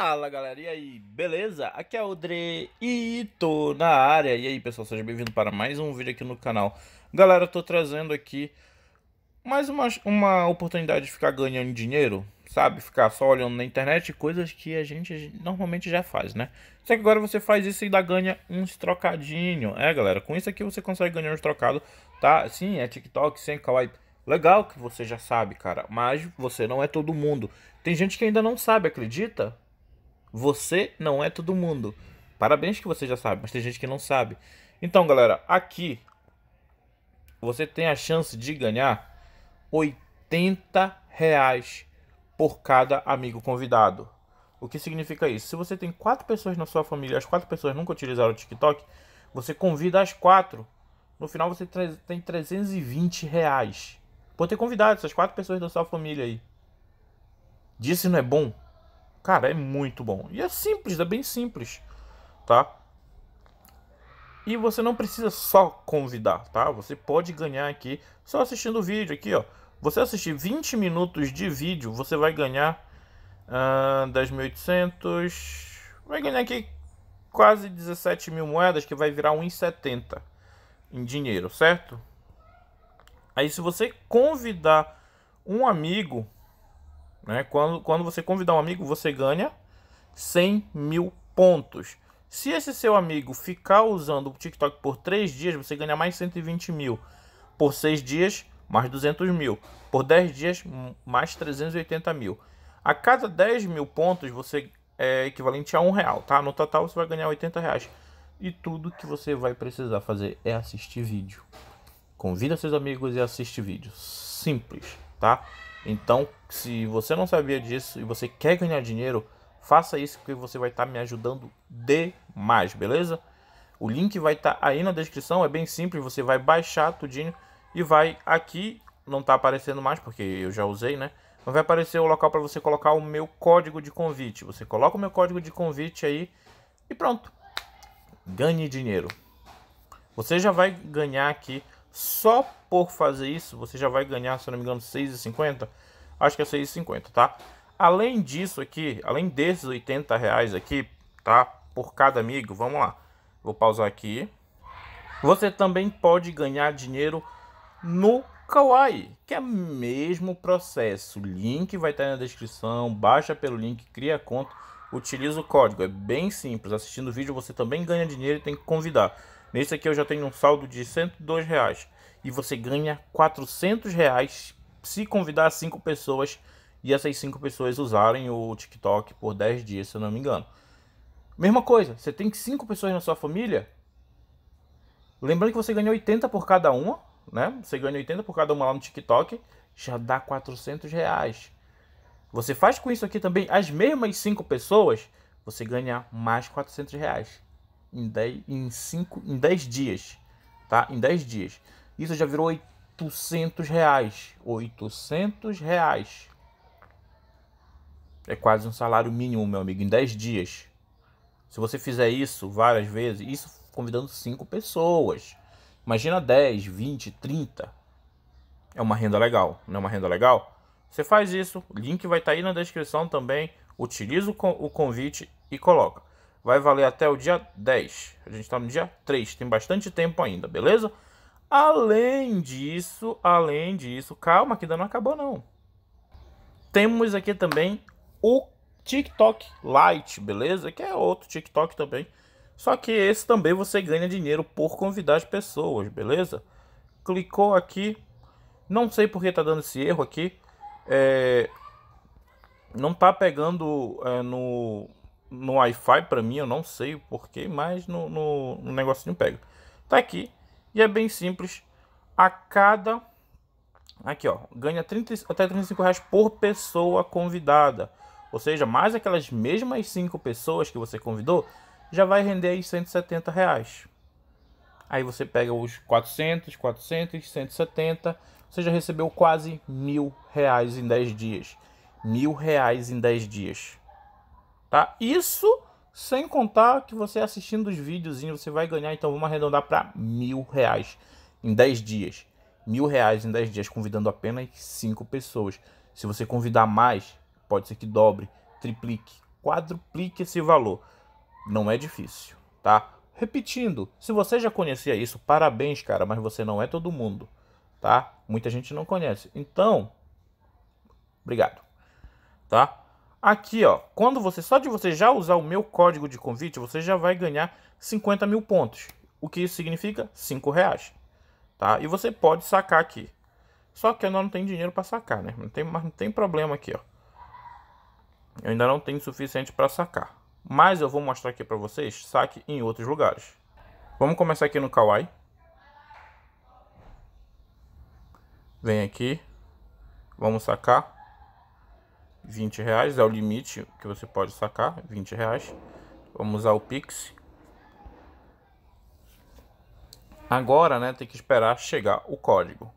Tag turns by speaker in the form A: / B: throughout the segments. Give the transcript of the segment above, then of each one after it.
A: Fala galera, e aí, beleza? Aqui é o Dre e tô na área. E aí pessoal, seja bem-vindo para mais um vídeo aqui no canal. Galera, eu tô trazendo aqui mais uma, uma oportunidade de ficar ganhando dinheiro, sabe? Ficar só olhando na internet coisas que a gente normalmente já faz, né? Só que agora você faz isso e ainda ganha uns trocadinho. É galera, com isso aqui você consegue ganhar uns trocados, tá? Sim, é TikTok, sem é kawaii. Legal que você já sabe, cara, mas você não é todo mundo. Tem gente que ainda não sabe, acredita? Você não é todo mundo. Parabéns que você já sabe, mas tem gente que não sabe. Então, galera, aqui você tem a chance de ganhar 80 reais por cada amigo convidado. O que significa isso? Se você tem quatro pessoas na sua família, as quatro pessoas nunca utilizaram o TikTok, você convida as quatro. No final você tem 320 reais por ter convidado essas quatro pessoas da sua família aí. Disse não é bom? Cara, é muito bom. E é simples, é bem simples, tá? E você não precisa só convidar, tá? Você pode ganhar aqui só assistindo o vídeo aqui, ó. Você assistir 20 minutos de vídeo, você vai ganhar uh, ah, 10.800... Vai ganhar aqui quase 17 mil moedas, que vai virar 1,70 em dinheiro, certo? Aí se você convidar um amigo né? Quando, quando você convidar um amigo, você ganha 100 mil pontos. Se esse seu amigo ficar usando o TikTok por 3 dias, você ganha mais 120 mil. Por 6 dias, mais 200 mil. Por 10 dias, mais 380 mil. A cada 10 mil pontos, você é equivalente a um real, tá? No total, você vai ganhar 80 reais. E tudo que você vai precisar fazer é assistir vídeo. Convida seus amigos e assiste vídeo. Simples, tá? Então, se você não sabia disso e você quer ganhar dinheiro, faça isso que você vai estar tá me ajudando demais, beleza? O link vai estar tá aí na descrição, é bem simples, você vai baixar tudinho e vai aqui, não está aparecendo mais porque eu já usei, né? Mas vai aparecer o local para você colocar o meu código de convite. Você coloca o meu código de convite aí e pronto. Ganhe dinheiro. Você já vai ganhar aqui só por fazer isso, você já vai ganhar, se não me engano, 6,50. Acho que é 6,50, tá? Além disso aqui, além desses 80 reais aqui, tá? Por cada amigo, vamos lá. Vou pausar aqui. Você também pode ganhar dinheiro no Kawaii, que é o mesmo processo. O link vai estar na descrição, baixa pelo link, cria a conta, utiliza o código. É bem simples. Assistindo o vídeo você também ganha dinheiro e tem que convidar. Nesse aqui eu já tenho um saldo de 102 reais e você ganha 400 reais se convidar 5 pessoas e essas 5 pessoas usarem o TikTok por 10 dias, se eu não me engano. Mesma coisa, você tem 5 pessoas na sua família, lembrando que você ganha 80 por cada uma, né? Você ganha 80 por cada uma lá no TikTok, já dá 400 reais. Você faz com isso aqui também as mesmas 5 pessoas, você ganha mais 400 reais em 10 em 5 em 10 dias, tá? Em 10 dias. Isso já virou 800 reais, 800 reais. É quase um salário mínimo, meu amigo, em 10 dias. Se você fizer isso várias vezes, isso convidando 5 pessoas. Imagina 10, 20, 30. É uma renda legal, não é uma renda legal? Você faz isso, o link vai estar tá aí na descrição também. Utiliza o convite e coloca vai valer até o dia 10. A gente está no dia 3, tem bastante tempo ainda, beleza? Além disso, além disso, calma que ainda não acabou não. Temos aqui também o TikTok Lite, beleza? Que é outro TikTok também. Só que esse também você ganha dinheiro por convidar as pessoas, beleza? Clicou aqui. Não sei porque tá dando esse erro aqui. É... Não tá pegando é, no, no Wi-Fi para mim, eu não sei o porquê, mas no, no, no negocinho pega. Tá aqui e é bem simples. A cada aqui, ó, ganha 30, até 35 reais por pessoa convidada. Ou seja, mais aquelas mesmas 5 pessoas que você convidou, já vai render aí 170 reais. Aí você pega os 400, 400, 170, você já recebeu quase mil reais em 10 dias. Mil reais em 10 dias tá? Isso sem contar que você assistindo os vídeos, você vai ganhar, então vamos arredondar para mil reais em 10 dias. Mil reais em 10 dias, convidando apenas 5 pessoas. Se você convidar mais, pode ser que dobre, triplique, quadruplique esse valor. Não é difícil, tá? Repetindo, se você já conhecia isso, parabéns, cara, mas você não é todo mundo, tá? Muita gente não conhece. Então, obrigado, tá? Aqui, ó, quando você só de você já usar o meu código de convite, você já vai ganhar 50 mil pontos. O que isso significa? Cinco reais. Tá? E você pode sacar aqui. Só que eu não tenho dinheiro para sacar, né? Não tem, mas não tem problema aqui, ó. Eu ainda não tenho suficiente para sacar. Mas eu vou mostrar aqui para vocês saque em outros lugares. Vamos começar aqui no Kawaii. Vem aqui. Vamos sacar. 20 reais é o limite que você pode sacar, 20 reais. Vamos usar o Pix. Agora, né, tem que esperar chegar o código.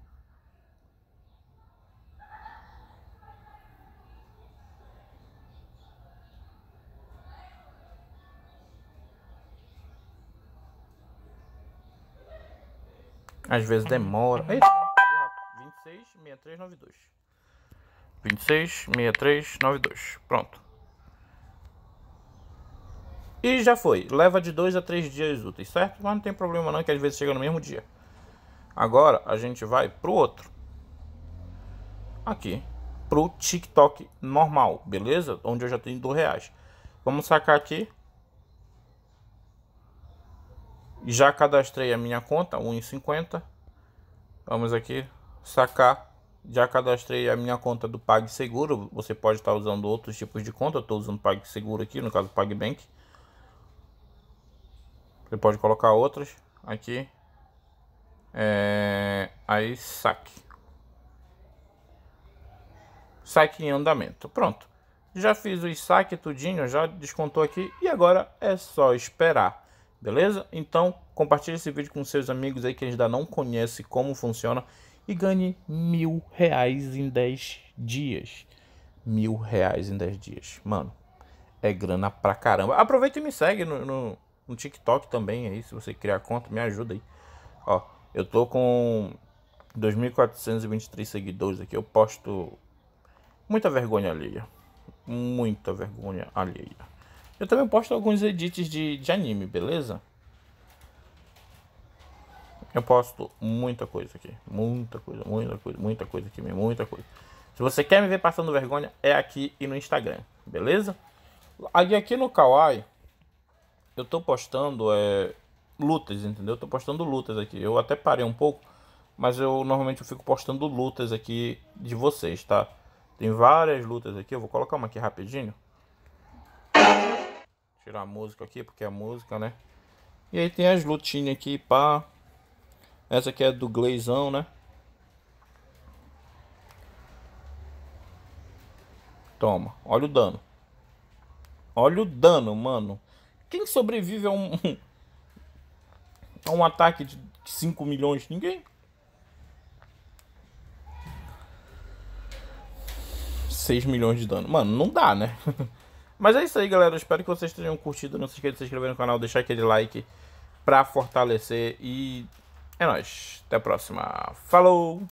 A: Às vezes demora. Eita, 26 6392. 26,63,92, Pronto. E já foi. Leva de 2 a 3 dias úteis, certo? Mas não tem problema não, que às vezes chega no mesmo dia. Agora a gente vai pro outro. Aqui. Pro TikTok normal, beleza? Onde eu já tenho dois reais. Vamos sacar aqui. Já cadastrei a minha conta, 1,50. Vamos aqui sacar já cadastrei a minha conta do PagSeguro. Você pode estar usando outros tipos de conta. estou usando PagSeguro aqui, no caso PagBank. Você pode colocar outras aqui. É... Aí saque. Saque em andamento. Pronto. Já fiz o saque tudinho, já descontou aqui. E agora é só esperar. Beleza? Então compartilhe esse vídeo com seus amigos aí que ainda não conhece como funciona e ganhe mil reais em 10 dias. Mil reais em 10 dias. Mano, é grana pra caramba. Aproveita e me segue no, no, no TikTok também aí. Se você criar conta, me ajuda aí. Ó, eu tô com 2.423 seguidores aqui. Eu posto muita vergonha alheia. Muita vergonha alheia. Eu também posto alguns edits de, de anime, beleza? Eu posto muita coisa aqui. Muita coisa, muita coisa, muita coisa aqui, muita coisa. Se você quer me ver passando vergonha, é aqui e no Instagram, beleza? aqui no Kawaii, eu tô postando é, lutas, entendeu? Eu tô postando lutas aqui. Eu até parei um pouco, mas eu normalmente eu fico postando lutas aqui de vocês, tá? Tem várias lutas aqui, eu vou colocar uma aqui rapidinho. Tirar a música aqui, porque é a música, né? E aí tem as lutinhas aqui, pá. Essa aqui é do Gleizão, né? Toma, olha o dano. Olha o dano, mano. Quem sobrevive a um, a um ataque de 5 milhões? Ninguém. Seis milhões de dano. Mano, não dá, né? Mas é isso aí, galera. Eu espero que vocês tenham curtido. Não se esqueça de se inscrever no canal, deixar aquele like pra fortalecer e é nóis. Até a próxima. Falou!